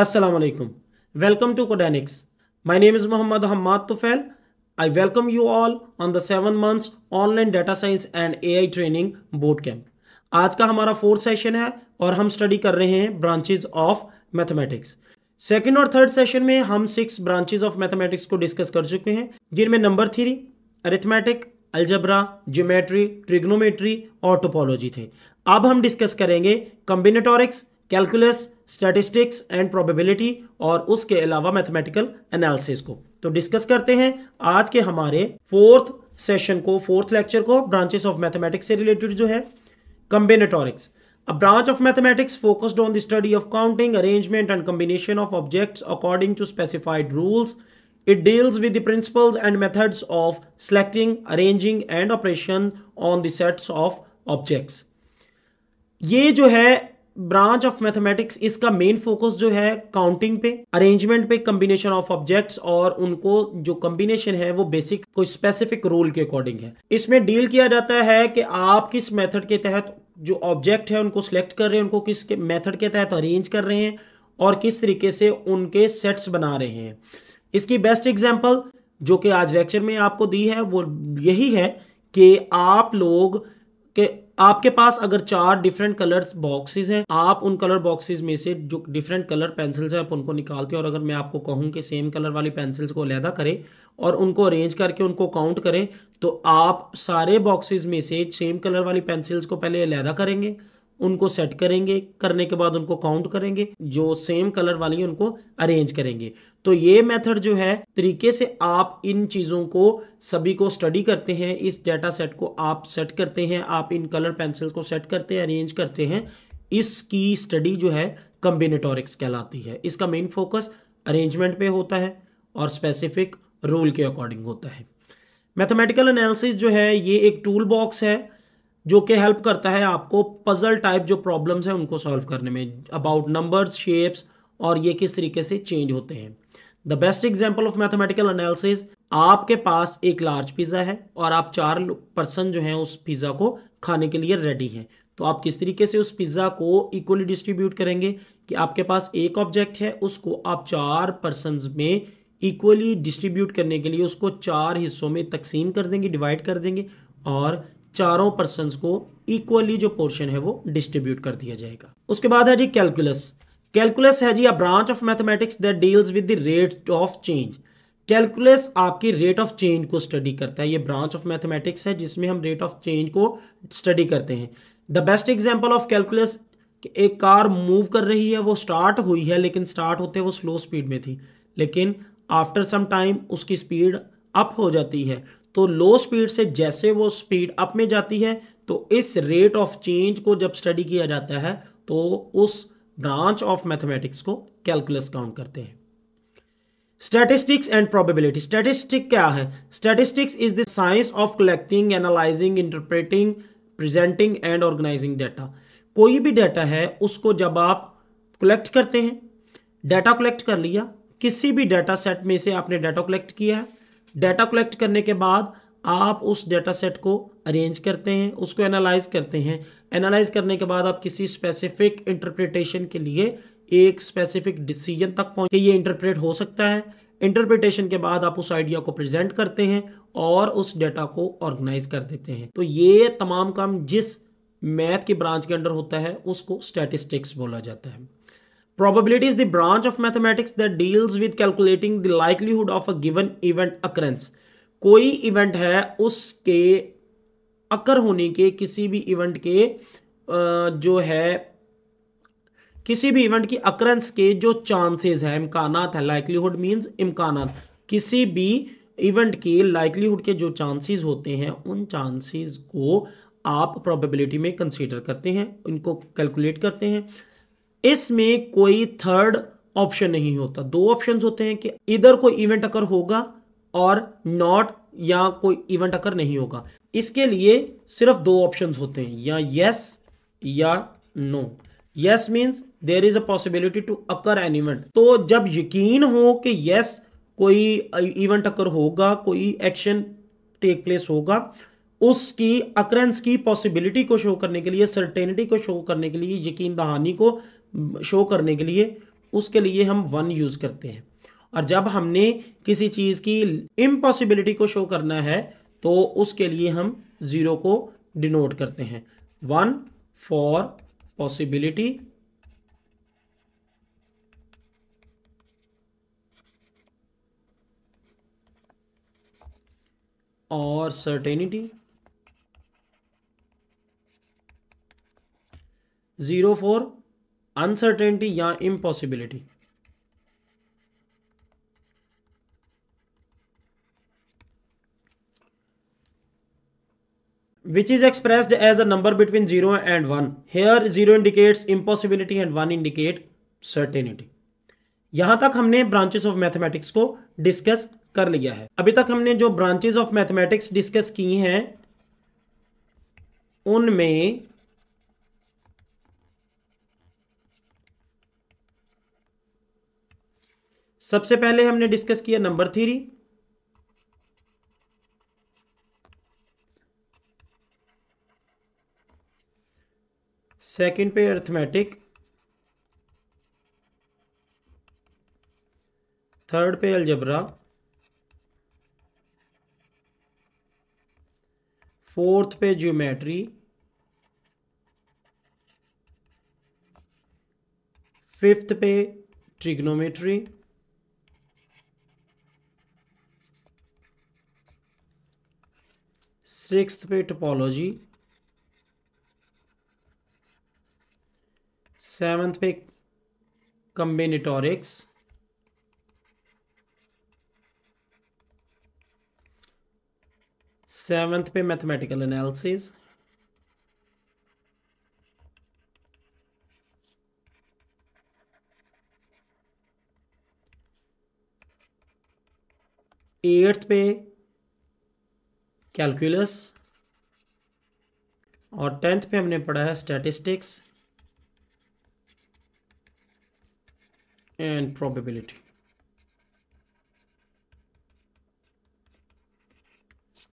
Assalamualaikum. Welcome to Codenics. My name is Muhammad Hamad Tufel. I welcome you all on the seven months online data science and AI training boot camp. आज का हमारा fourth session है और हम study कर रहे हैं branches of mathematics second और थर्ड सेशन में हम सिक्स ब्रांचेज ऑफ मैथमेटिक्स को डिस्कस कर चुके हैं जिनमें number three arithmetic algebra geometry trigonometry और टोपोलॉजी थे अब हम डिस्कस करेंगे combinatorics calculus statistics and probability और उसके अलावा मैथमेटिकल एनालिसिस को तो डिस्कस करते हैं आज के हमारे फोर्थ सेशन को फोर्थ लेक्चर को ब्रांचेस ऑफ मैथमेटिक्स से रिलेटेड जो है combinatorics a branch of mathematics focused on the study of counting arrangement and combination of objects according to specified rules it deals with the principles and methods of selecting arranging and operation on the sets of objects ये जो है branch of mathematics इसका main focus जो है counting पे arrangement पे combination of objects और उनको जो कम्बिनेशन है वो बेसिक कोई स्पेसिफिक रूल के अकॉर्डिंग है इसमें डील किया जाता है कि आप किस मेथड के तहत जो ऑब्जेक्ट है उनको सिलेक्ट कर रहे हैं उनको किस मेथड के तहत अरेंज कर रहे हैं और किस तरीके से उनके सेट्स बना रहे हैं इसकी बेस्ट एग्जाम्पल जो कि आज लेक्चर में आपको दी है वो यही है कि आप लोग के आपके पास अगर चार डिफरेंट कलर बॉक्सेस हैं आप उन कलर बॉक्सेस में से जो डिफरेंट कलर पेंसिल्स हैं आप उनको निकालते हैं और अगर मैं आपको कहूं कि सेम कलर वाली पेंसिल्स को अलहदा करें और उनको अरेंज करके उनको काउंट करें तो आप सारे बॉक्सेस में से सेम कलर वाली पेंसिल्स को पहले अलहदा करेंगे उनको सेट करेंगे करने के बाद उनको काउंट करेंगे जो सेम कलर वाली है उनको अरेंज करेंगे तो ये मेथड जो है तरीके से आप इन चीज़ों को सभी को स्टडी करते हैं इस डेटा सेट को आप सेट करते हैं आप इन कलर पेंसिल को सेट करते हैं अरेंज करते हैं इसकी स्टडी जो है कम्बिनेटोरिक्स कहलाती है इसका मेन फोकस अरेंजमेंट पे होता है और स्पेसिफिक रूल के अकॉर्डिंग होता है मैथमेटिकल एनालिसिस जो है ये एक टूल बॉक्स है जो कि हेल्प करता है आपको पजल टाइप जो प्रॉब्लम्स हैं उनको सॉल्व करने में अबाउट नंबर्स शेप्स और ये किस तरीके से चेंज होते हैं the best example of mathematical analysis आपके पास एक लार्ज पिज़्ज़ा है और आप चार पर्सन जो हैं उस पिज़्ज़ा को खाने के लिए रेडी हैं तो आप किस तरीके से उस पिज़्ज़ा को इक्वली डिस्ट्रीब्यूट करेंगे कि आपके पास एक ऑब्जेक्ट है उसको आप चार पर्सन में इक्वली डिस्ट्रीब्यूट करने के लिए उसको चार हिस्सों में तकसीम कर देंगे डिवाइड कर देंगे और चारों पर्सन को इक्वली जो पोर्शन है वो डिस्ट्रीब्यूट कर दिया जाएगा उसके बाद है जी कैलकुलस कैलकुलस है जी a branch of mathematics that deals with the rate of change calculus आपकी रेट ऑफ चेंज को स्टडी करता है ये ब्रांच ऑफ मैथमेटिक्स है जिसमें हम रेट ऑफ चेंज को स्टडी करते हैं the best example of calculus एक कार मूव कर रही है वो स्टार्ट हुई है लेकिन स्टार्ट होते वो स्लो स्पीड में थी लेकिन आफ्टर सम टाइम उसकी स्पीड अप हो जाती है तो लो स्पीड से जैसे वो स्पीड अप में जाती है तो इस रेट ऑफ चेंज को जब स्टडी किया जाता है तो उस ब्रांच ऑफ मैथमेटिक्स को कैलकुलस काउंट करते हैं स्टैटिस्टिक्स एंड प्रोबेबिलिटी स्टैटिस्टिक क्या है statistics is the science of collecting analysing interpreting presenting and organising data कोई भी डाटा है उसको जब आप कलेक्ट करते हैं डाटा कलेक्ट कर लिया किसी भी डाटा सेट में से आपने डाटा कलेक्ट किया है डाटा कलेक्ट करने के बाद आप उस डेटा सेट को अरेंज करते हैं उसको एनालाइज करते हैं एनालाइज करने के बाद आप किसी स्पेसिफिक इंटरप्रिटेशन के लिए एक स्पेसिफिक डिसीजन तक पहुंचे ये इंटरप्रेट हो सकता है इंटरप्रिटेशन के बाद आप उस आइडिया को प्रेजेंट करते हैं और उस डेटा को ऑर्गेनाइज कर देते हैं तो ये तमाम काम जिस मैथ की ब्रांच के अंडर होता है उसको स्टैटिस्टिक्स बोला जाता है Probability is the branch of mathematics that deals with calculating the likelihood of a given event occurrence. कोई इवेंट है उसके अकर होने के किसी भी इवेंट के जो है किसी भी इवेंट की अकरेंस के जो चांसेस है इम्कान है लाइकलीहुड मींस इम्कान किसी भी इवेंट के लाइकलीहुड के जो चांसेस होते हैं उन चांसेस को आप प्रोबेबिलिटी में कंसीडर करते हैं इनको कैलकुलेट करते हैं इसमें कोई थर्ड ऑप्शन नहीं होता दो ऑप्शन होते हैं कि इधर कोई इवेंट अकर होगा और नॉट या कोई इवेंट अकर नहीं होगा इसके लिए सिर्फ दो ऑप्शन होते हैं या यस या no yes means there is a possibility to occur an event तो जब यकीन हो कि यस yes, कोई इवेंट अकर होगा कोई एक्शन टेक प्लेस होगा उसकी अकरेंस की पॉसिबिलिटी को शो करने के लिए सर्टेनिटी को शो करने के लिए यकीन दहानी को शो करने के लिए उसके लिए हम वन यूज़ करते हैं और जब हमने किसी चीज़ की इम्पॉसिबिलिटी को शो करना है तो उसके लिए हम ज़ीरो को डिनोट करते हैं वन फॉर पॉसिबिलिटी और सर्टेनिटी ज़ीरो फॉर अनसर्टेनिटी या impossibility which is expressed as a number between zero and one here zero indicates impossibility and one indicate certainty यहां तक हमने ब्रांचेस ऑफ मैथमेटिक्स को discuss कर लिया है अभी तक हमने जो ब्रांचेस ऑफ मैथमेटिक्स डिस्कस की हैं उनमें सबसे पहले हमने डिस्कस किया नंबर थ्योरी सेकंड पे अर्थमेटिक थर्ड पे अलजबरा फोर्थ पे ज्योमेट्री फिफ्थ पे ट्रिग्नोमेट्री सिक्स पे टोपोलॉजी सेवन्थ पे कंबेनेटोरिक्स सेवन्थ पे मैथमेटिकल एनालिसिस एट्थ पे कैलकुलस और टेंथ पे हमने पढ़ा है स्टैटिस्टिक्स एंड प्रोबेबिलिटी